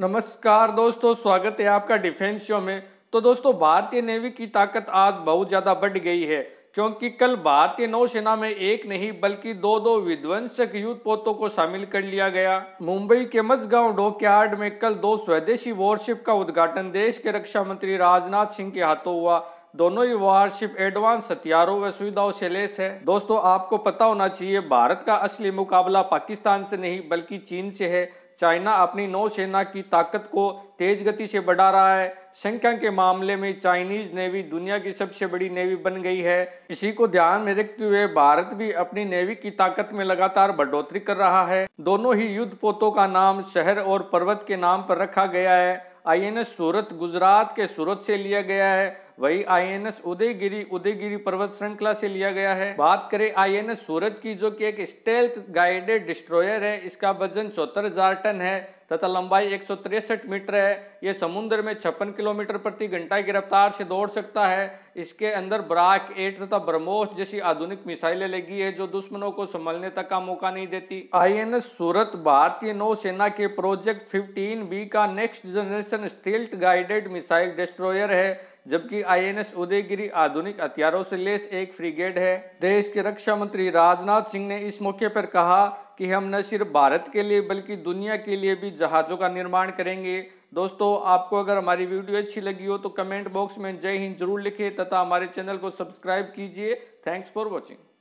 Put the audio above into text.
नमस्कार दोस्तों स्वागत है आपका डिफेंस शो में तो दोस्तों भारतीय नेवी की ताकत आज बहुत ज़्यादा बढ़ गई है क्योंकि कल भारतीय नौसेना में एक नहीं बल्कि दो दो विध्वंसक युद्ध पोतों को शामिल कर लिया गया मुंबई के मजगांव डोकयार्ड में कल दो स्वदेशी वॉरशिप का उद्घाटन देश के रक्षा मंत्री राजनाथ सिंह के हाथों हुआ दोनों ही वारशिप एडवांस हथियारों व सुविधाओं से लेस है दोस्तों आपको पता होना चाहिए भारत का असली मुकाबला पाकिस्तान से नहीं बल्कि चीन से है चाइना अपनी नौसेना की ताकत को तेज गति से बढ़ा रहा है संख्या के मामले में चाइनीज नेवी दुनिया की सबसे बड़ी नेवी बन गई है इसी को ध्यान में रखते हुए भारत भी अपनी नेवी की ताकत में लगातार बढ़ोतरी कर रहा है दोनों ही युद्ध पोतों का नाम शहर और पर्वत के नाम पर रखा गया है आई सूरत गुजरात के सूरत से लिया गया है वही आईएनएस उदयगिरी उदयगिरी पर्वत श्रृंखला से लिया गया है बात करें आईएनएस सूरत की जो कि एक स्टेल्थ गाइडेड डिस्ट्रॉयर है इसका वजन चौहत्तर हजार टन है तथा लंबाई एक मीटर है यह समुद्र में छप्पन किलोमीटर प्रति घंटा की रफ्तार से दौड़ सकता है इसके अंदर ब्राक एट तथा ब्रह्मोस जैसी आधुनिक मिसाइलें लगी है जो दुश्मनों को संभालने तक का मौका नहीं देती आईएनएस सूरत भारतीय नौसेना के प्रोजेक्ट 15 बी का next generation stealth guided missile destroyer है जबकि आईएनएस उदयगिरी आधुनिक हथियारों से लैस एक फ्रिगेट है देश के रक्षा मंत्री राजनाथ सिंह ने इस मौके पर कहा कि हम न सिर्फ भारत के लिए बल्कि दुनिया के लिए भी जहाज़ों का निर्माण करेंगे दोस्तों आपको अगर हमारी वीडियो अच्छी लगी हो तो कमेंट बॉक्स में जय हिंद जरूर लिखे तथा हमारे चैनल को सब्सक्राइब कीजिए थैंक्स फॉर वॉचिंग